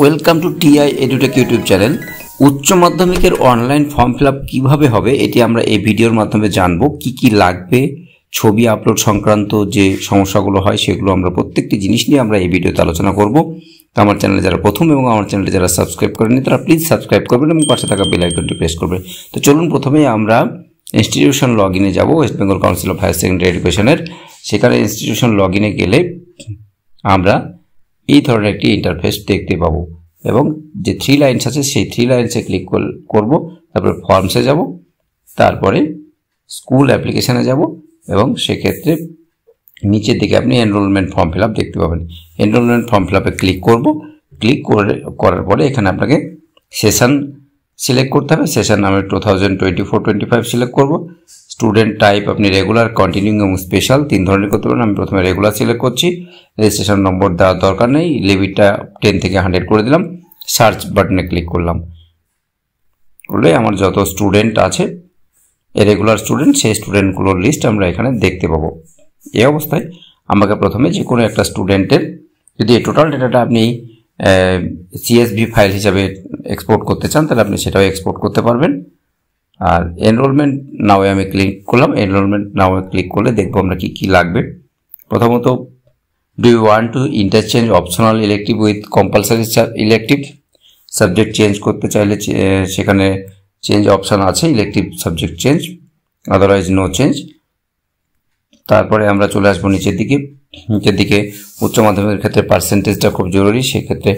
welcome to TI Edutech YouTube channel উচ্চ মাধ্যমিকের online form fill up কীভাবে হবে এটি আমরা এই ভিডিওর মাধ্যমে জানব কি কি লাগবে ছবি আপলোড সংক্রান্ত যে সমস্যাগুলো হয় সেগুলো আমরা প্রত্যেকটি জিনিস নিয়ে আমরা এই ভিডিওতে আলোচনা করব তো আমার চ্যানেলে যারা প্রথম এবং আমার চ্যানেলে যারা সাবস্ক্রাইব করেনি তারা প্লিজ সাবস্ক্রাইব করবেন এবং পাশে থাকা বেল আইকনটি প্রেস করবেন তো চলুন প্রথমেই আমরা ইনস্টিটিউশন লগ ইনে যাবো West Bengal council of higher secondary এডুকেশনের সেখানে ইনস্টিটিউশন লগ ইনে গেলে আমরা এই ধরনের একটি ইন্টারফেস দেখতে পাবো এবং যে থ্রি লাইন্স আছে সেই থ্রি লাইন্সে ক্লিক করব তারপরে ফর্মসে যাব তারপরে স্কুল অ্যাপ্লিকেশানে যাব এবং সেক্ষেত্রে নিচের দিকে আপনি এনরোলমেন্ট ফর্ম ফিল দেখতে পাবেন এনরোলমেন্ট ফর্ম ফিল ক্লিক করব ক্লিক করে করার পরে এখানে আপনাকে সেশন সিলেক্ট করতে হবে সেশন আমি two thousand twenty four twenty five select করবো স্টুডেন্ট টাইপ আপনি রেগুলার কন্টিনিউ এবং স্পেশাল তিন ধরনের করতে পারেন আমি প্রথমে রেগুলার সিলেক্ট করছি রেজিস্ট্রেশন নম্বর দেওয়ার দরকার নেই লিমিটটা টেন থেকে হান্ড্রেড করে দিলাম সার্চ বাটনে ক্লিক করলাম করলে আমার যত স্টুডেন্ট আছে রেগুলার স্টুডেন্ট সেই স্টুডেন্টগুলোর লিস্ট আমরা এখানে দেখতে পাবো এই অবস্থায় আমাকে প্রথমে যে কোনো একটা স্টুডেন্টের যদি টোটাল ডেটাটা আপনি সিএসবি ফাইল হিসাবে এক্সপোর্ট করতে চান তাহলে আপনি সেটাও এক্সপোর্ট করতে পারবেন আর এনরোলমেন্ট নাও আমি ক্লিক করলাম এনরোলমেন্ট নাও ক্লিক করলে দেখব আমরা কী কী লাগবে প্রথমত do you want to interchange optional elective with compulsory elective subject change করতে চাইলে সেখানে চেঞ্জ অপশান আছে elective subject change otherwise no change তারপরে আমরা চলে আসবো নিচের দিকে নিচের দিকে উচ্চ মাধ্যমিকের ক্ষেত্রে পার্সেন্টেজটা খুব জরুরি সেক্ষেত্রে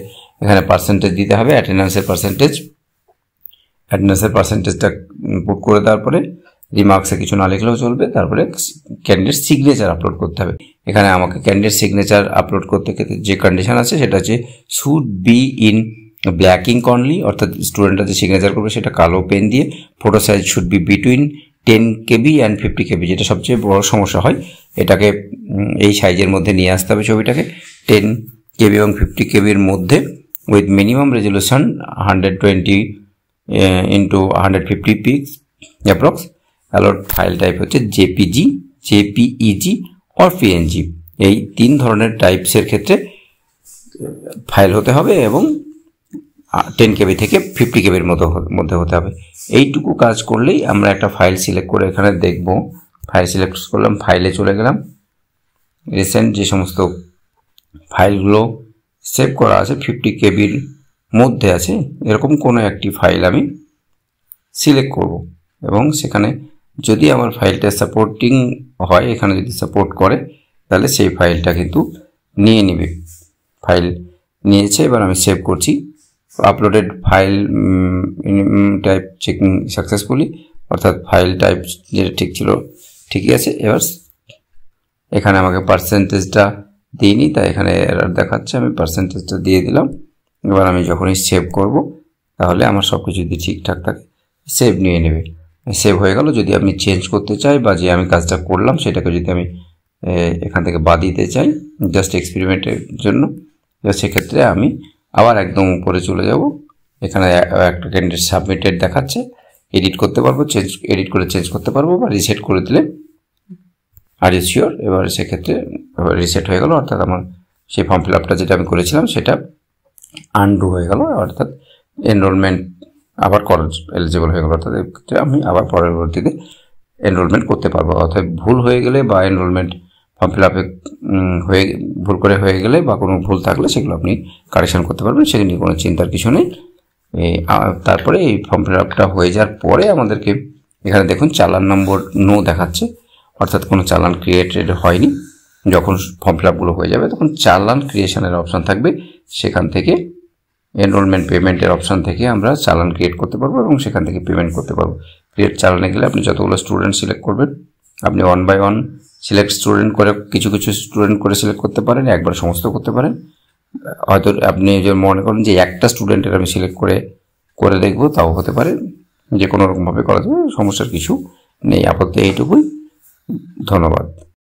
এখানে পার্সেন্টেজ দিতে হবে অ্যাটেন্ডেন্সের পার্সেন্টেজ অ্যাটেন্ডেন্সের পার্সেন্টেজটা পুট করে দেওয়ার পরে রিমার্কসে কিছু না লিখলেও চলবে তারপরে ক্যান্ডিডেট সিগনেচার আপলোড করতে হবে এখানে আমাকে ক্যান্ডিডেট সিগনেচার আপলোড করতে ক্ষেত্রে যে কন্ডিশন আছে সেটা হচ্ছে should be in black ink only অর্থাৎ স্টুডেন্টরা যে সিগনেচার করবে সেটা কালো পেন দিয়ে photo size should be between ten KB and fifty KB যেটা সবচেয়ে বড় সমস্যা হয় এটাকে এই সাইজের মধ্যে নিয়ে আসতে হবে ছবিটাকে টেন কেবি এবং ফিফটি কেবির মধ্যে with minimum resolution hundred twenty into hundred fifty pix approx allowed file type হচ্ছে জেপিজি জেপিইজি অর পিএনজি এই তিন ধরনের টাইপসের ক্ষেত্রে ফাইল হতে হবে এবং টেন কেবি থেকে ফিফটি কেবির মতো মধ্যে হতে হবে এইটুকু কাজ করলেই আমরা একটা ফাইল সিলেক্ট করে এখানে দেখব ফাইল সিলেক্ট করলাম ফাইলে চলে গেলাম রিসেন্ট যে সমস্ত ফাইলগুলো সেভ করা আছে ফিফটি কেবির মধ্যে আছে এরকম কোনো একটি ফাইল আমি সিলেক্ট করব এবং সেখানে যদি আমার ফাইলটা সাপোর্টিং হয় এখানে যদি সাপোর্ট করে তাহলে সেই ফাইলটা কিন্তু নিয়ে নিবে ফাইল নিয়েছে এবার আমি সেভ করছি uploaded file type checking successfully অর্থাৎ ফাইল টাইপ যেটা ঠিক ছিল ঠিকই আছে এবার এখানে আমাকে পার্সেন্টেজটা দিইনি তাই এখানে এরার দেখাচ্ছে আমি পার্সেন্টেজটা দিয়ে দিলাম এবার আমি যখনই সেভ করব তাহলে আমার সব কিছু যদি ঠিকঠাক থাকে সেভ নিয়ে নেবে সেভ হয়ে গেল যদি আমি চেঞ্জ করতে চাই বা যে আমি কাজটা করলাম সেটাকে যদি আমি এখান থেকে বাদ দিতে চাই জাস্ট এক্সপেরিমেন্টের জন্য সেক্ষেত্রে আমি আবার একদম উপরে চলে যাব এখানে একটা ক্যান্ডিডেট সাবমিটেড দেখাচ্ছে এডিট করতে পারবো চেঞ্জ এডিট করে চেঞ্জ করতে পারবো বা রিসেট করে দিলে আর ইজ শিওর এবার সেক্ষেত্রে রিসেট হয়ে গেল অর্থাৎ আমার সেই ফর্ম ফিল আপটা যেটা আমি করেছিলাম সেটা আনডু হয়ে গেল অর্থাৎ এনরোলমেন্ট আবার কর এলিজিবল হয়ে গেলো অর্থাৎ আমি আবার পরবর্তীতে এনরোলমেন্ট করতে পারবো অর্থাৎ ভুল হয়ে গেলে বা এনরোলমেন্ট ফর্ম ফিল আপে হয়ে ভুল করে হয়ে গেলে বা কোনো ভুল থাকলে সেগুলো আপনি কারেকশান করতে পারবেন সেগুলো নিয়ে কোনো চিন্তার কিছু নেই তারপরে এই ফর্ম ফিল আপটা হয়ে যাওয়ার পরে আমাদেরকে এখানে দেখুন চালান নম্বর নো দেখাচ্ছে অর্থাৎ কোনো চালান ক্রিয়েটেড হয়নি যখন ফর্ম ফিল আপগুলো হয়ে যাবে তখন চালান ক্রিয়েশনের অপশান থাকবে সেখান থেকে এনরোলমেন্ট পেমেন্টের অপশান থেকে আমরা চালান ক্রিয়েট করতে পারবো এবং সেখান থেকে পেমেন্ট করতে পারবো ক্রিয়েট চালানে গেলে আপনি যতগুলো স্টুডেন্ট সিলেক্ট করবেন আপনি one by one select student করে কিছু কিছু স্টুডেন্ট করে সিলেক্ট করতে পারেন একবার সমস্ত করতে পারেন হয়তো আপনি যদি মনে করেন যে একটা স্টুডেন্টের আমি সিলেক্ট করে করে দেখবো তাও হতে পারে যে কোনো রকমভাবে করা যাবে সমস্যার কিছু নেই আপাতত এইটুকুই ধন্যবাদ